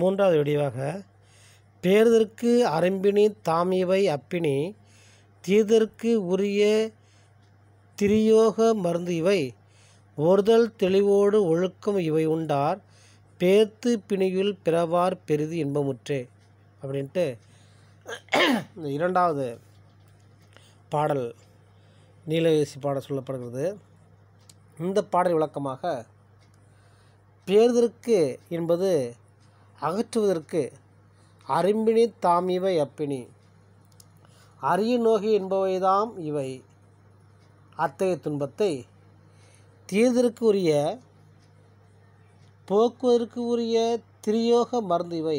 மூன்றாவது வடிவாக பேர்தற்கு அரம்பினி தாமிவை அப்பினி தீதற்கு உரிய திரியோக மருந்து இவை ஒருதல் தெளிவோடு ஒழுக்கம் இவை உண்டார் பேர்த்து பிணியுள் பிறவார் பெரிது இன்பமுற்றே அப்படின்ட்டு இந்த இரண்டாவது பாடல் நீலகேசி பாடல் சொல்லப்படுகிறது இந்த பாடல் விளக்கமாக பேர்தற்கு என்பது அகற்றுவதற்கு அரும்பினி தாம் இவை அப்பினி அரிய நோகி என்பவைதாம் இவை அத்தகைய துன்பத்தை தீர்தற்கு உரிய போக்குவதற்கு உரிய திரியோக மருந்து இவை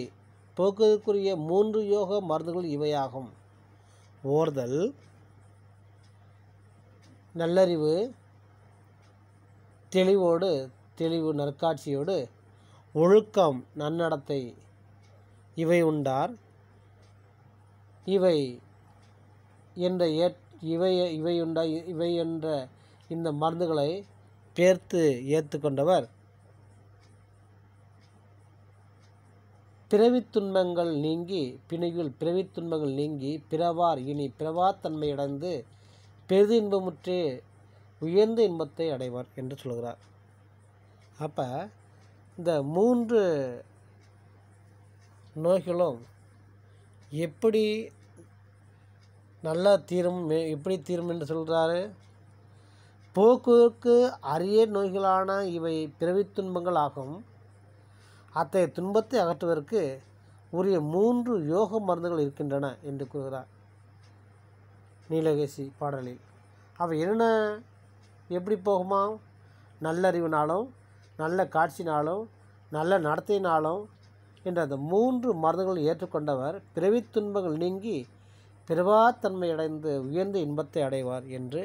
போக்குவதற்குரிய மூன்று யோக மருந்துகள் இவையாகும் ஓர்தல் நல்லறிவு தெளிவோடு தெளிவு நற்காட்சியோடு ஒழுக்கம் நன்னடத்தை இவை உண்டார் இவை என்ற ஏ இவை இவையுண்டா இவை என்ற இந்த மருந்துகளை பேர்த்து ஏற்றுக்கொண்டவர் பிறவித் துன்பங்கள் நீங்கி பிணையில் பிறவித் துன்பங்கள் நீங்கி பிறவார் இனி பிறவாத்தன்மை அடைந்து பெரிது இன்பமுற்றே உயர்ந்த இன்பத்தை அடைவார் என்று சொல்கிறார் அப்போ இந்த மூன்று நோய்களும் எப்படி நல்லா தீரும் எப்படி தீரும் என்று சொல்கிறாரு போக்குவரத்து அரிய நோய்களான இவை பிறவி துன்பங்கள் ஆகும் அத்தகைய துன்பத்தை அகற்றுவதற்கு உரிய மூன்று யோக மருந்துகள் இருக்கின்றன என்று கூறுகிறார் நீலகேசி பாடலில் அவை என்னென்ன எப்படி போகுமா நல்லறிவினாலும் நல்ல காட்சினாலும் நல்ல நடத்தையினாலும் என்ற அந்த மூன்று மருந்துகள் ஏற்றுக்கொண்டவர் பிறவி துன்பங்கள் நீங்கி பெருவாத்தன்மை அடைந்து உயர்ந்த இன்பத்தை அடைவார் என்று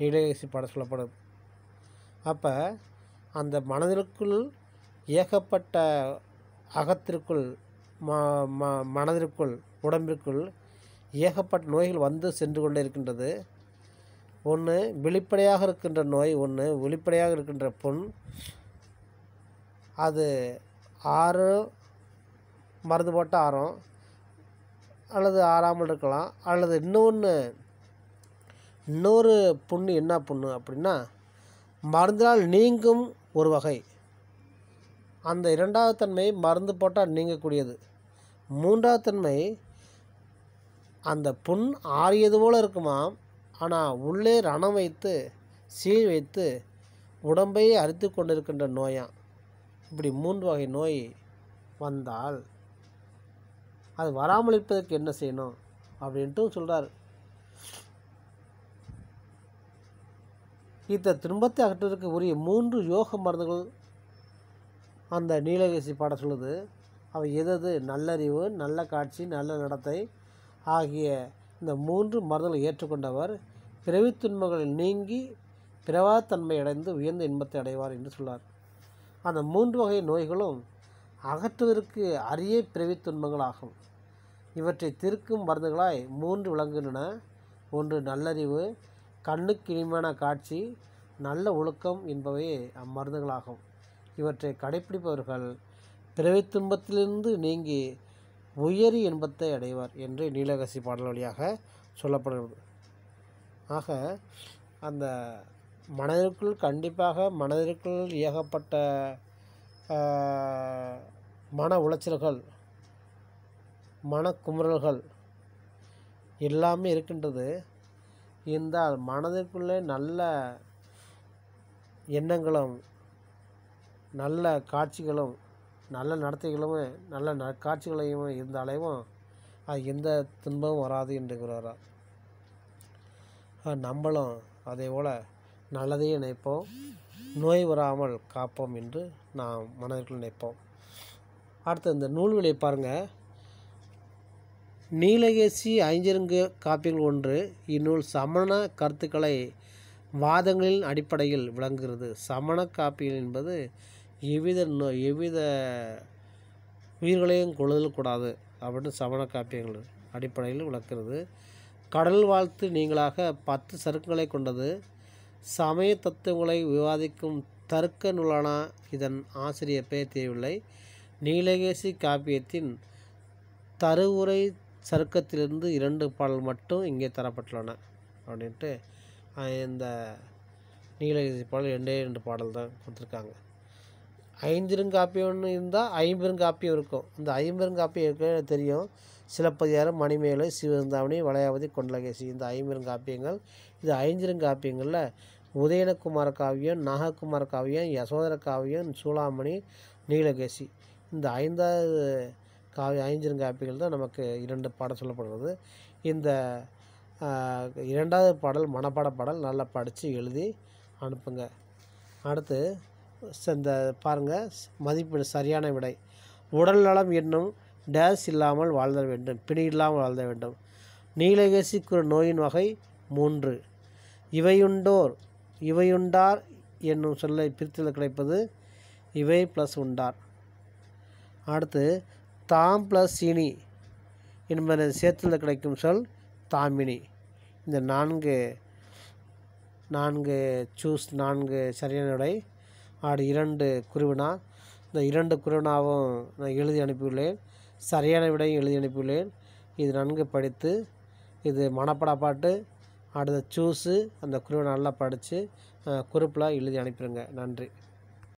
நீலகேசி படம் சொல்லப்படும் அப்போ அந்த மனதிற்குள் ஏகப்பட்ட அகத்திற்குள் ம ம மனதிற்குள் உடம்பிற்குள் ஏகப்பட்ட நோய்கள் வந்து சென்று கொண்டே இருக்கின்றது ஒன்று வெளிப்படையாக இருக்கின்ற நோய் ஒன்று வெளிப்படையாக இருக்கின்ற புண் அது ஆறு மருந்து போட்ட ஆறும் அல்லது ஆறாமல் இருக்கலாம் அல்லது இன்னொன்று இன்னொரு புண்ணு என்ன புண்ணு அப்படின்னா மருந்தினால் நீங்கும் ஒரு வகை அந்த இரண்டாவது தன்மை மருந்து போட்டால் நீங்கக்கூடியது மூன்றாவது தன்மை அந்த புண் ஆறியது போல் இருக்குமாம் ஆனால் உள்ளே ரணம் வைத்து சீழ் வைத்து உடம்பையே அரித்து கொண்டிருக்கின்ற நோயாம் இப்படி மூன்று வகை நோய் வந்தால் அது வராமல் இருப்பதற்கு என்ன செய்யணும் அப்படின்ட்டு சொல்கிறார் இந்த துன்பத்தை அகற்றுவதற்கு உரிய மூன்று யோக மருந்துகள் அந்த நீலகேசி பாடம் சொல்லுது அவை எதது நல்லறிவு நல்ல காட்சி நல்ல நடத்தை ஆகிய இந்த மூன்று மருந்துகளை ஏற்றுக்கொண்டவர் பிறவி நீங்கி பிறவாத்தன்மை அடைந்து உயர்ந்த இன்பத்தை அடைவார் என்று சொன்னார் அந்த மூன்று வகை நோய்களும் அகற்றுவதற்கு அரிய பிறவி துன்பங்களாகும் இவற்றை திருக்கும் மருந்துகளாய் மூன்று விளங்குகின்றன ஒன்று நல்லறிவு கண்ணுக்கு இனிமையான காட்சி நல்ல ஒழுக்கம் என்பவையே அம்மருந்துகளாகும் இவற்றை கடைப்பிடிப்பவர்கள் பிறவி துன்பத்திலிருந்து நீங்கி உயரி இன்பத்தை அடைவார் என்று நீலகசி பாடல் வழியாக சொல்லப்படுகிறது ஆக அந்த மனதிற்குள் கண்டிப்பாக மனதிற்குள் ஏகப்பட்ட மன உளைச்சல்கள் மனக்குமுறல்கள் எல்லாமே இருக்கின்றது இருந்தால் மனதிற்குள்ளே நல்ல எண்ணங்களும் நல்ல காட்சிகளும் நல்ல நடத்தைகளும் நல்ல ந காட்சிகளையும் இருந்தாலேயும் அது எந்த துன்பமும் வராது என்று கூறுகிறார் நம்மளும் அதே போல் நல்லதே நினைப்போம் நோய் வராமல் காப்போம் என்று நாம் மனதிற்குள் நினைப்போம் அடுத்து இந்த நூல்களை பாருங்கள் நீலகேசி ஐஞ்சிருங்கு காப்பியங்கள் ஒன்று இந்நூல் சமண கருத்துக்களை வாதங்களின் அடிப்படையில் விளங்குகிறது சமண காப்பியங்கள் என்பது எவ்வித நோ எவ்வித உயிர்களையும் கொழுதல்கூடாது அப்படின்னு சமண காப்பியங்கள் அடிப்படையில் விளக்குகிறது கடல் வாழ்த்து நீங்களாக பத்து சருக்குகளை கொண்டது சமய தத்துவங்களை விவாதிக்கும் தர்க்க நூலான இதன் ஆசிரியர் பெயர் தெரியவில்லை நீலகேசி காப்பியத்தின் தருவுரை சருக்கத்திலிருந்து இரண்டு பாடல் மட்டும் இங்கே தரப்பட்டுள்ளன அப்படின்ட்டு இந்த நீலகேசி பாடல் ரெண்டே ரெண்டு பாடல் தான் கொடுத்துருக்காங்க ஐந்திருங்காப்பியம்னு இருந்தால் ஐம்பெருங்காப்பியம் இருக்கும் இந்த ஐம்பெருங்காப்பியம் இருக்க தெரியும் சிலப்பதிகாரம் மணிமேலை சிவந்தாமணி வளையாவதி கொண்டலகேசி இந்த ஐம்பெருங்காப்பியங்கள் இது ஐஞ்சிருங்காப்பியங்களில் உதயனகுமார காவியம் நாககுமார காவியம் யசோதர காவியம் சூளாமணி நீலகேசி இந்த ஐந்தாவது காவிய ஐஞ்சிருங்காப்பியங்கள் தான் நமக்கு இரண்டு பாடல் சொல்லப்படுகிறது இந்த இரண்டாவது பாடல் மனப்பாட பாடல் நல்லா படித்து எழுதி அனுப்புங்க அடுத்து இந்த பாருங்கள் மதிப்பீடு சரியான விடை உடல் நலம் என்னும் டேஸ் இல்லாமல் வாழ்தல் வேண்டும் பிணி இல்லாமல் வாழ்த வேண்டும் நீலகேசிக்குற நோயின் வகை மூன்று இவையுண்டோர் இவையுண்டார் என்னும் சொல்லை பிரித்தில் கிடைப்பது இவை ப்ளஸ் உண்டார் அடுத்து தாம் ப்ளஸ் இனி என்பதை சேர்த்தில் கிடைக்கும் சொல் தாமினி இந்த நான்கு நான்கு சூஸ் நான்கு சரியான விடை ஆடு இரண்டு குருவினா இந்த இரண்டு குருவினாவும் நான் எழுதி அனுப்பியுள்ளேன் சரியான விடையும் எழுதி அனுப்பியுள்ளேன் இது நன்கு படித்து இது மனப்படப்பாட்டு அடுத்து சூஸு அந்த குருவை நல்லா படித்து குறிப்பெலாம் எழுதி அனுப்பிடுங்க நன்றி